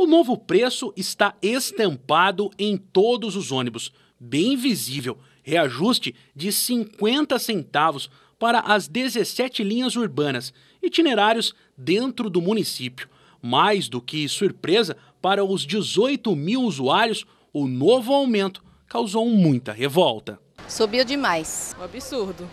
O novo preço está estampado em todos os ônibus, bem visível. Reajuste de 50 centavos para as 17 linhas urbanas, itinerários dentro do município. Mais do que surpresa para os 18 mil usuários, o novo aumento causou muita revolta. Subiu demais. Um absurdo.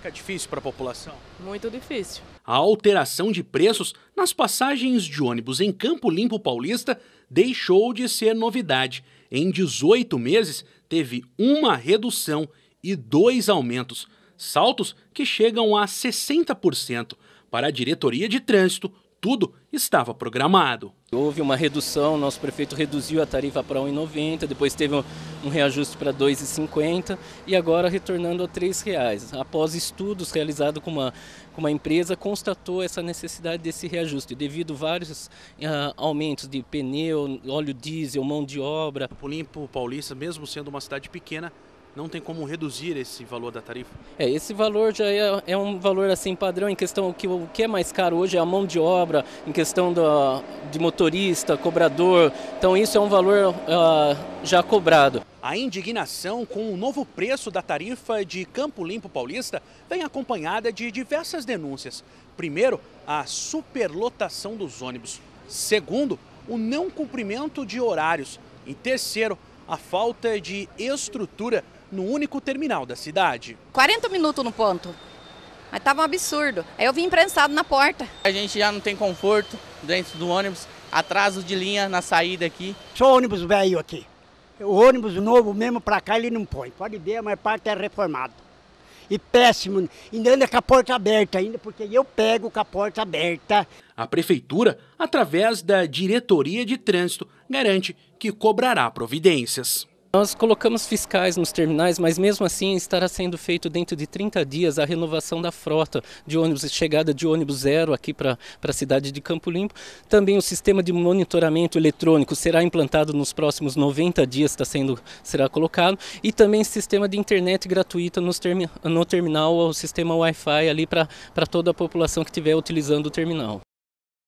Fica difícil para a população? Muito difícil. A alteração de preços nas passagens de ônibus em Campo Limpo Paulista deixou de ser novidade. Em 18 meses, teve uma redução e dois aumentos, saltos que chegam a 60%. Para a diretoria de trânsito, tudo estava programado. Houve uma redução, nosso prefeito reduziu a tarifa para 1,90, depois teve um, reajuste para 2,50 e agora retornando a R$ 3,00. Após estudos realizados com uma, com uma empresa, constatou essa necessidade desse reajuste, devido a vários uh, aumentos de pneu, óleo diesel, mão de obra. O Limpo Paulista, mesmo sendo uma cidade pequena, não tem como reduzir esse valor da tarifa? É, esse valor já é, é, um valor assim padrão em questão o que, o que é mais caro hoje é a mão de obra, em questão da, de motorista, cobrador. Então isso é um valor uh, já cobrado. A indignação com o novo preço da tarifa de Campo Limpo Paulista vem acompanhada de diversas denúncias. Primeiro, a superlotação dos ônibus. Segundo, o não cumprimento de horários. E terceiro, a falta de estrutura no único terminal da cidade. 40 minutos no ponto. Mas tava um absurdo. Aí eu vim imprensado na porta. A gente já não tem conforto dentro do ônibus, atraso de linha na saída aqui. Só ônibus velho aqui. O ônibus novo mesmo para cá ele não põe. Pode ver, a maior parte é reformado. E péssimo, ainda anda com a porta aberta ainda, porque eu pego com a porta aberta. A prefeitura, através da Diretoria de Trânsito, garante que cobrará providências. Nós colocamos fiscais nos terminais, mas mesmo assim estará sendo feito dentro de 30 dias a renovação da frota de ônibus, chegada de ônibus zero aqui para a cidade de Campo Limpo. Também o sistema de monitoramento eletrônico será implantado nos próximos 90 dias, está sendo, será colocado. E também sistema de internet gratuita nos termi, no terminal, o sistema Wi-Fi ali para toda a população que estiver utilizando o terminal.